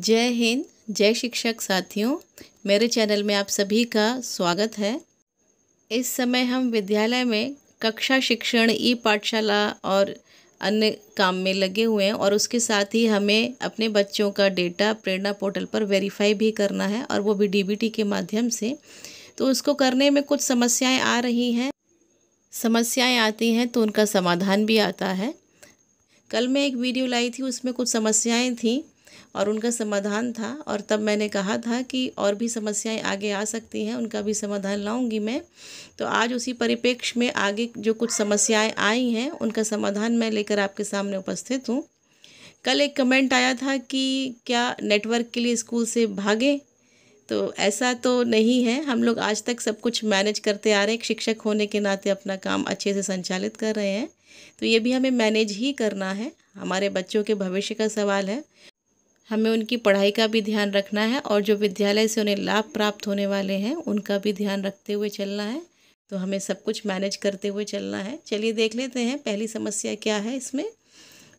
जय हिंद जय शिक्षक साथियों मेरे चैनल में आप सभी का स्वागत है इस समय हम विद्यालय में कक्षा शिक्षण ई पाठशाला और अन्य काम में लगे हुए हैं और उसके साथ ही हमें अपने बच्चों का डेटा प्रेरणा पोर्टल पर वेरीफाई भी करना है और वो भी डीबीटी के माध्यम से तो उसको करने में कुछ समस्याएं आ रही हैं समस्याएं आती हैं तो उनका समाधान भी आता है कल मैं एक वीडियो लाई थी उसमें कुछ समस्याएं थीं और उनका समाधान था और तब मैंने कहा था कि और भी समस्याएं आगे आ सकती हैं उनका भी समाधान लाऊंगी मैं तो आज उसी परिप्रेक्ष्य में आगे जो कुछ समस्याएं आई हैं उनका समाधान मैं लेकर आपके सामने उपस्थित हूँ कल एक कमेंट आया था कि क्या नेटवर्क के लिए स्कूल से भागे तो ऐसा तो नहीं है हम लोग आज तक सब कुछ मैनेज करते आ रहे हैं शिक्षक होने के नाते अपना काम अच्छे से संचालित कर रहे हैं तो ये भी हमें मैनेज ही करना है हमारे बच्चों के भविष्य का सवाल है हमें उनकी पढ़ाई का भी ध्यान रखना है और जो विद्यालय से उन्हें लाभ प्राप्त होने वाले हैं उनका भी ध्यान रखते हुए चलना है तो हमें सब कुछ मैनेज करते हुए चलना है चलिए देख लेते हैं पहली समस्या क्या है इसमें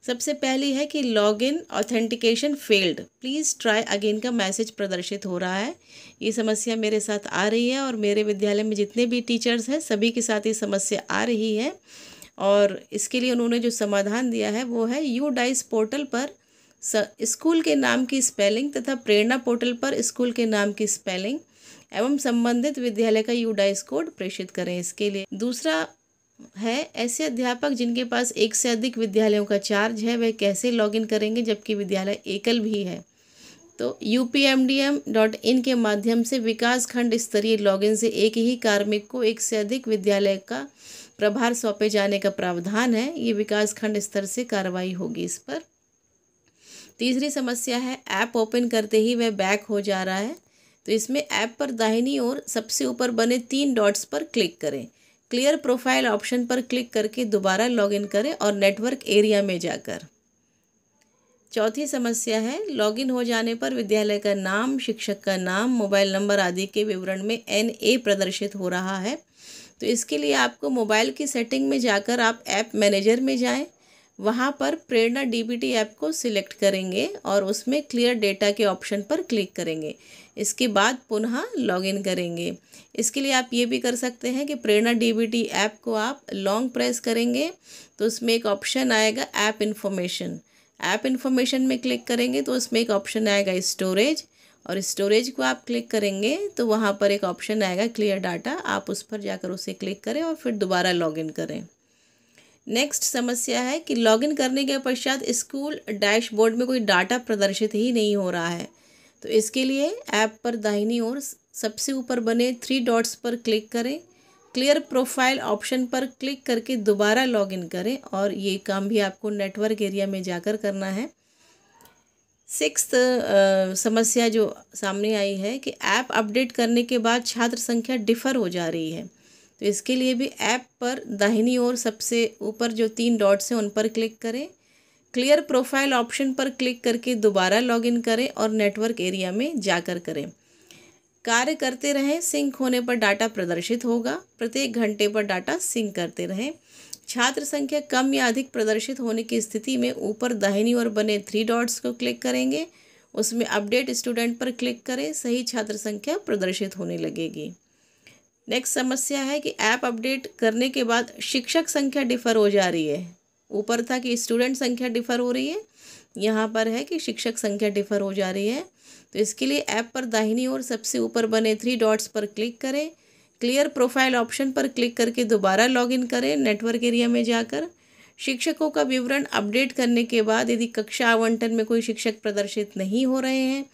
सबसे पहली है कि log in authentication failed please try again का मैसेज प्रदर्शित हो रहा है ये समस्या मेरे साथ आ रही है और मेरे विद्यालय में जितने भी टीचर्स हैं सभी के साथ ये समस्या आ रही है और इसके लिए उन्होंने जो समाधान दिया है वो है यू डाइस पोर्टल पर स्कूल के नाम की स्पेलिंग तथा प्रेरणा पोर्टल पर स्कूल के नाम की स्पेलिंग एवं संबंधित विद्यालय का यूडाइस कोड प्रेषित करें इसके लिए दूसरा है ऐसे अध्यापक जिनके पास एक से अधिक विद्यालयों का चार्ज है वह कैसे लॉगिन करेंगे जबकि विद्यालय एकल भी है तो यू के माध्यम से विकास खंड स्तरीय लॉगिन से एक ही कार्मिक को एक से अधिक विद्यालय का प्रभार सौंपे जाने का प्रावधान है ये विकास खंड स्तर से कार्रवाई होगी इस पर तीसरी समस्या है ऐप ओपन करते ही वह बैक हो जा रहा है तो इसमें ऐप पर दाहिनी ओर सबसे ऊपर बने तीन डॉट्स पर क्लिक करें क्लियर प्रोफाइल ऑप्शन पर क्लिक करके दोबारा लॉगिन करें और नेटवर्क एरिया में जाकर चौथी समस्या है लॉगिन हो जाने पर विद्यालय का नाम शिक्षक का नाम मोबाइल नंबर आदि के विवरण में एन ए प्रदर्शित हो रहा है तो इसके लिए आपको मोबाइल की सेटिंग में जाकर आप ऐप मैनेजर में जाएं वहाँ पर प्रेरणा डीबीटी ऐप को सिलेक्ट करेंगे और उसमें क्लियर डेटा के ऑप्शन पर क्लिक करेंगे इसके बाद पुनः लॉगिन करेंगे इसके लिए आप ये भी कर सकते हैं कि प्रेरणा डीबीटी ऐप को आप लॉन्ग प्रेस करेंगे तो उसमें एक ऑप्शन आएगा ऐप इन्फॉर्मेशन ऐप इन्फॉर्मेशन में क्लिक करेंगे तो उसमें एक ऑप्शन आएगा स्टोरेज और स्टोरेज को आप क्लिक करेंगे तो वहाँ पर एक ऑप्शन आएगा क्लियर डाटा आप उस पर जाकर उसे क्लिक करें और फिर दोबारा लॉगिन करें नेक्स्ट समस्या है कि लॉगिन करने के पश्चात स्कूल डैशबोर्ड में कोई डाटा प्रदर्शित ही नहीं हो रहा है तो इसके लिए ऐप पर दाहिनी ओर सबसे ऊपर बने थ्री डॉट्स पर क्लिक करें क्लियर प्रोफाइल ऑप्शन पर क्लिक करके दोबारा लॉगिन करें और ये काम भी आपको नेटवर्क एरिया में जाकर करना है सिक्स समस्या जो सामने आई है कि ऐप अपडेट करने के बाद छात्र संख्या डिफ़र हो जा रही है तो इसके लिए भी ऐप पर दाहिनी ओर सबसे ऊपर जो तीन डॉट्स हैं उन पर क्लिक करें क्लियर प्रोफाइल ऑप्शन पर क्लिक करके दोबारा लॉगिन करें और नेटवर्क एरिया में जाकर करें कार्य करते रहें सिंक होने पर डाटा प्रदर्शित होगा प्रत्येक घंटे पर डाटा सिंक करते रहें छात्र संख्या कम या अधिक प्रदर्शित होने की स्थिति में ऊपर दाहिनी ओर बने थ्री डॉट्स को क्लिक करेंगे उसमें अपडेट स्टूडेंट पर क्लिक करें सही छात्र संख्या प्रदर्शित होने लगेगी नेक्स्ट समस्या है कि ऐप अपडेट करने के बाद शिक्षक संख्या डिफर हो जा रही है ऊपर था कि स्टूडेंट संख्या डिफर हो रही है यहाँ पर है कि शिक्षक संख्या डिफर हो जा रही है तो इसके लिए ऐप पर दाहिनी ओर सबसे ऊपर बने थ्री डॉट्स पर क्लिक करें क्लियर प्रोफाइल ऑप्शन पर क्लिक करके दोबारा लॉगिन करें नेटवर्क एरिया में जाकर शिक्षकों का विवरण अपडेट करने के बाद यदि कक्षा आवंटन में कोई शिक्षक प्रदर्शित नहीं हो रहे हैं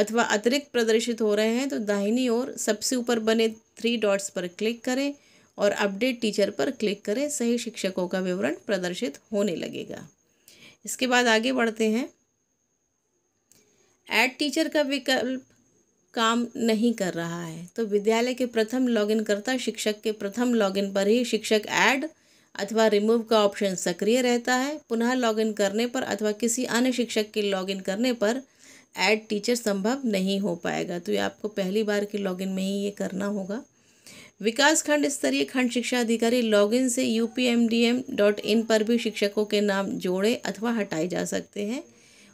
अथवा अतिरिक्त प्रदर्शित हो रहे हैं तो दाहिनी ओर सबसे ऊपर बने थ्री डॉट्स पर क्लिक करें और अपडेट टीचर पर क्लिक करें सही शिक्षकों का विवरण प्रदर्शित होने लगेगा इसके बाद आगे बढ़ते हैं ऐड टीचर का विकल्प काम नहीं कर रहा है तो विद्यालय के प्रथम लॉगिन करता शिक्षक के प्रथम लॉगिन पर ही शिक्षक ऐड अथवा रिमूव का ऑप्शन सक्रिय रहता है पुनः लॉगिन करने पर अथवा किसी अन्य शिक्षक के लॉगिन करने पर ऐड टीचर संभव नहीं हो पाएगा तो ये आपको पहली बार के लॉगिन में ही ये करना होगा विकास खंड स्तरीय खंड शिक्षा अधिकारी लॉगिन से यू पर भी शिक्षकों के नाम जोड़े अथवा हटाए जा सकते हैं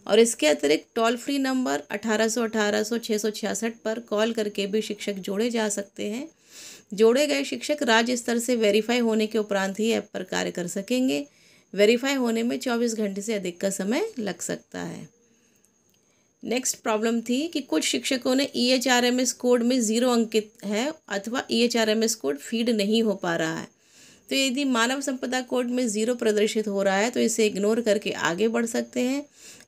और इसके अतिरिक्त टोल फ्री नंबर 1800 पर कॉल करके भी शिक्षक जोड़े जा सकते हैं जोड़े गए शिक्षक राज्य स्तर से वेरीफाई होने के उपरांत ही ऐप पर कार्य कर सकेंगे वेरीफाई होने में 24 घंटे से अधिक का समय लग सकता है नेक्स्ट प्रॉब्लम थी कि कुछ शिक्षकों ने E H R M S code में ज़ीरो अंकित है अथवा E H R M S code feed नहीं हो पा रहा है तो यदि मानव संपदा कोड में ज़ीरो प्रदर्शित हो रहा है तो इसे इग्नोर करके आगे बढ़ सकते हैं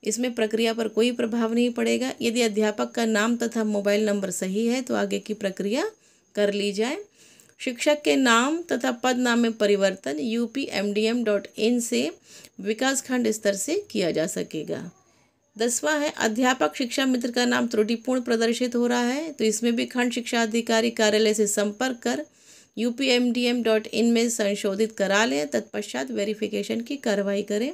इसमें प्रक्रिया पर कोई प्रभाव नहीं पड़ेगा यदि अध्यापक का नाम तथा मोबाइल नंबर सही है तो आगे की प्रक्रिया कर ली जाए शिक्षक के नाम तथा पद नाम में परिवर्तन U P M D M dot in से विकासखंड स्तर से किया जा सकेगा दसवां है अध्यापक शिक्षा मित्र का नाम त्रुटिपूर्ण प्रदर्शित हो रहा है तो इसमें भी खंड शिक्षा अधिकारी कार्यालय से संपर्क कर U P M D M dot in में संशोधित करा लें तत्पश्चात वेरिफिकेशन की कार्रवाई करें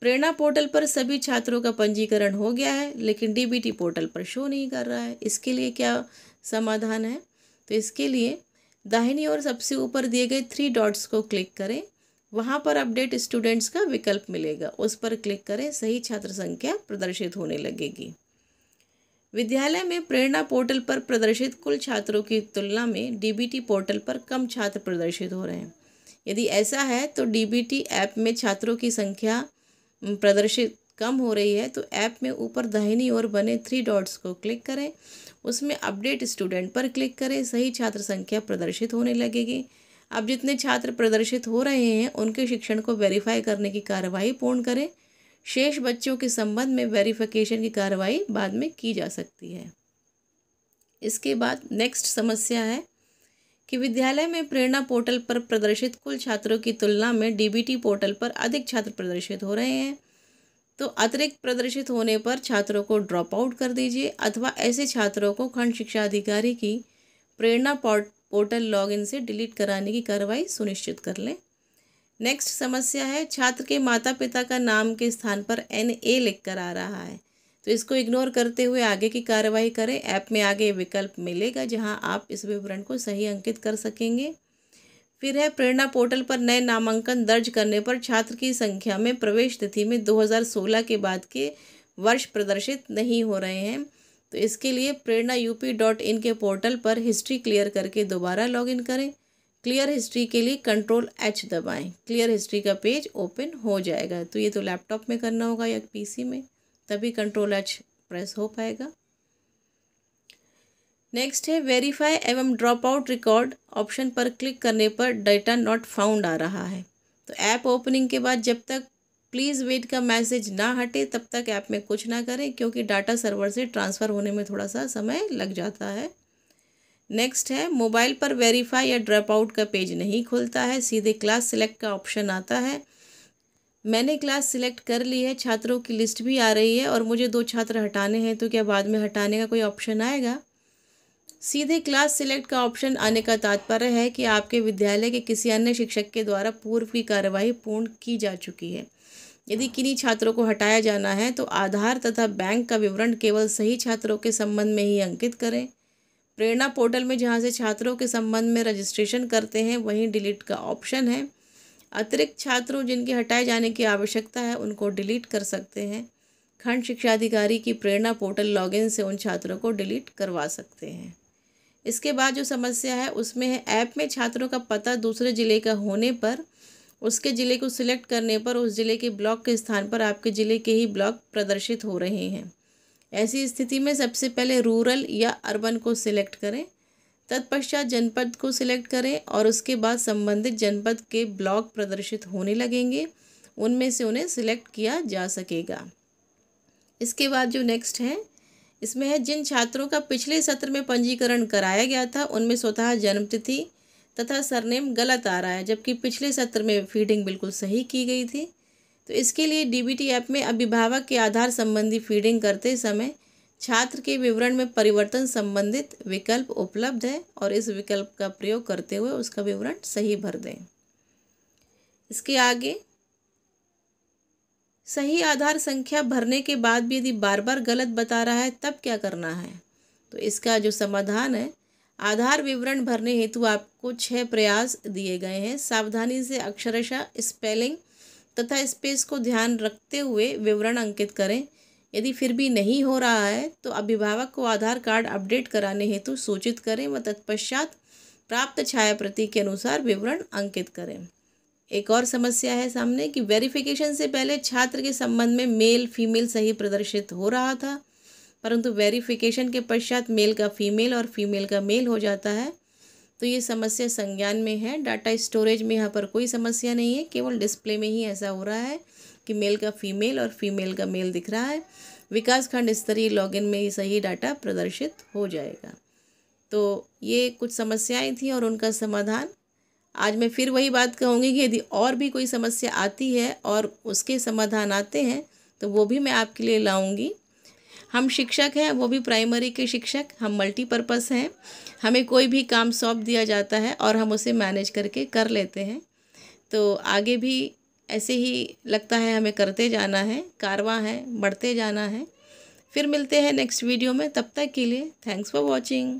प्रेरणा पोर्टल पर सभी छात्रों का पंजीकरण हो गया है लेकिन डीबीटी पोर्टल पर शो नहीं कर रहा है इसके लिए क्या समाधान है तो इसके लिए दाहिनी ओर सबसे ऊपर दिए गए थ्री डॉट्स को क्लिक करें वहाँ पर अपडेट स्टूडेंट्स का विकल्प मिलेगा उस पर क्लिक करें सही छात्र संख्या प्रदर्शित होने लगेगी विद्यालय में प्रेरणा पोर्टल पर प्रदर्शित कुल छात्रों की तुलना में डीबीटी पोर्टल पर कम छात्र प्रदर्शित हो रहे हैं यदि ऐसा है तो डीबीटी ऐप में छात्रों की संख्या प्रदर्शित कम हो रही है तो ऐप में ऊपर दाहिनी ओर बने थ्री डॉट्स को क्लिक करें उसमें अपडेट स्टूडेंट पर क्लिक करें सही छात्र संख्या प्रदर्शित होने लगेगी अब जितने छात्र प्रदर्शित हो रहे हैं उनके शिक्षण को वेरीफाई करने की कार्रवाई पूर्ण करें शेष बच्चों के संबंध में वेरिफिकेशन की कार्रवाई बाद में की जा सकती है इसके बाद नेक्स्ट समस्या है कि विद्यालय में प्रेरणा पोर्टल पर प्रदर्शित कुल छात्रों की तुलना में डीबीटी पोर्टल पर अधिक छात्र प्रदर्शित हो रहे हैं तो अतिरिक्त प्रदर्शित होने पर छात्रों को ड्रॉप आउट कर दीजिए अथवा ऐसे छात्रों को खंड शिक्षा अधिकारी की प्रेरणा पोर्टल लॉगिन से डिलीट कराने की कार्रवाई सुनिश्चित कर लें नेक्स्ट समस्या है छात्र के माता पिता का नाम के स्थान पर एन ए लिख कर आ रहा है तो इसको इग्नोर करते हुए आगे की कार्रवाई करें ऐप में आगे विकल्प मिलेगा जहां आप इस विवरण को सही अंकित कर सकेंगे फिर है प्रेरणा पोर्टल पर नए नामांकन दर्ज करने पर छात्र की संख्या में प्रवेश तिथि में 2016 के बाद के वर्ष प्रदर्शित नहीं हो रहे हैं तो इसके लिए प्रेरणा यूपी डॉट इन के पोर्टल पर हिस्ट्री क्लियर करके दोबारा लॉगिन करें क्लियर हिस्ट्री के लिए कंट्रोल एच दबाएं क्लियर हिस्ट्री का पेज ओपन हो जाएगा तो ये तो लैपटॉप में करना होगा या पीसी में तभी कंट्रोल एच प्रेस हो पाएगा नेक्स्ट है वेरीफाई एवं ड्रॉप आउट रिकॉर्ड ऑप्शन पर क्लिक करने पर डाटा नॉट फाउंड आ रहा है तो ऐप ओपनिंग के बाद जब तक प्लीज़ वेट का मैसेज ना हटे तब तक ऐप में कुछ ना करें क्योंकि डाटा सर्वर से ट्रांसफ़र होने में थोड़ा सा समय लग जाता है नेक्स्ट है मोबाइल पर वेरीफाई या ड्रॉप आउट का पेज नहीं खुलता है सीधे क्लास सिलेक्ट का ऑप्शन आता है मैंने क्लास सिलेक्ट कर ली है छात्रों की लिस्ट भी आ रही है और मुझे दो छात्र हटाने हैं तो क्या बाद में हटाने का कोई ऑप्शन आएगा सीधे क्लास सिलेक्ट का ऑप्शन आने का तात्पर्य है कि आपके विद्यालय के किसी अन्य शिक्षक के द्वारा पूर्व की कार्यवाही पूर्ण की जा चुकी है यदि किन्हीं छात्रों को हटाया जाना है तो आधार तथा बैंक का विवरण केवल सही छात्रों के संबंध में ही अंकित करें प्रेरणा पोर्टल में जहाँ से छात्रों के संबंध में रजिस्ट्रेशन करते हैं वहीं डिलीट का ऑप्शन है अतिरिक्त छात्रों जिनके हटाए जाने की आवश्यकता है उनको डिलीट कर सकते हैं खंड शिक्षा अधिकारी की प्रेरणा पोर्टल लॉगिन से उन छात्रों को डिलीट करवा सकते हैं इसके बाद जो समस्या है उसमें है ऐप में छात्रों का पता दूसरे ज़िले का होने पर उसके ज़िले को सिलेक्ट करने पर उस ज़िले के ब्लॉक के स्थान पर आपके ज़िले के ही ब्लॉक प्रदर्शित हो रहे हैं ऐसी स्थिति में सबसे पहले रूरल या अर्बन को सिलेक्ट करें तत्पश्चात जनपद को सिलेक्ट करें और उसके बाद संबंधित जनपद के ब्लॉक प्रदर्शित होने लगेंगे उनमें से उन्हें सिलेक्ट किया जा सकेगा इसके बाद जो नेक्स्ट है इसमें है जिन छात्रों का पिछले सत्र में पंजीकरण कराया गया था उनमें स्वतः जन्मतिथि तथा सरनेम गलत आ रहा है जबकि पिछले सत्र में फीडिंग बिल्कुल सही की गई थी तो इसके लिए डीबीटी ऐप में अभिभावक के आधार संबंधी फीडिंग करते समय छात्र के विवरण में परिवर्तन संबंधित विकल्प उपलब्ध है और इस विकल्प का प्रयोग करते हुए उसका विवरण सही भर दें इसके आगे सही आधार संख्या भरने के बाद भी यदि बार बार गलत बता रहा है तब क्या करना है तो इसका जो समाधान है आधार विवरण भरने हेतु आपको छः प्रयास दिए गए हैं सावधानी से अक्षरशा स्पेलिंग तथा स्पेस को ध्यान रखते हुए विवरण अंकित करें यदि फिर भी नहीं हो रहा है तो अभिभावक को आधार कार्ड अपडेट कराने हेतु सूचित करें व तत्पश्चात प्राप्त छाया प्रति के अनुसार विवरण अंकित करें एक और समस्या है सामने कि वेरिफिकेशन से पहले छात्र के संबंध में मेल फीमेल सही प्रदर्शित हो रहा था परंतु वेरिफिकेशन के पश्चात मेल का फीमेल और फीमेल का मेल हो जाता है तो ये समस्या संज्ञान में है डाटा स्टोरेज में यहाँ पर कोई समस्या नहीं है केवल डिस्प्ले में ही ऐसा हो रहा है कि मेल का फीमेल और फीमेल का मेल दिख रहा है विकास खंड स्तरीय लॉगिन में ही सही डाटा प्रदर्शित हो जाएगा तो ये कुछ समस्याएं थी और उनका समाधान आज मैं फिर वही बात कहूँगी कि यदि और भी कोई समस्या आती है और उसके समाधान आते हैं तो वो भी मैं आपके लिए लाऊँगी हम शिक्षक हैं वो भी प्राइमरी के शिक्षक हम मल्टीपर्पस हैं हमें कोई भी काम सौंप दिया जाता है और हम उसे मैनेज करके कर लेते हैं तो आगे भी ऐसे ही लगता है हमें करते जाना है कारवा है बढ़ते जाना है फिर मिलते हैं नेक्स्ट वीडियो में तब तक के लिए थैंक्स फॉर वॉचिंग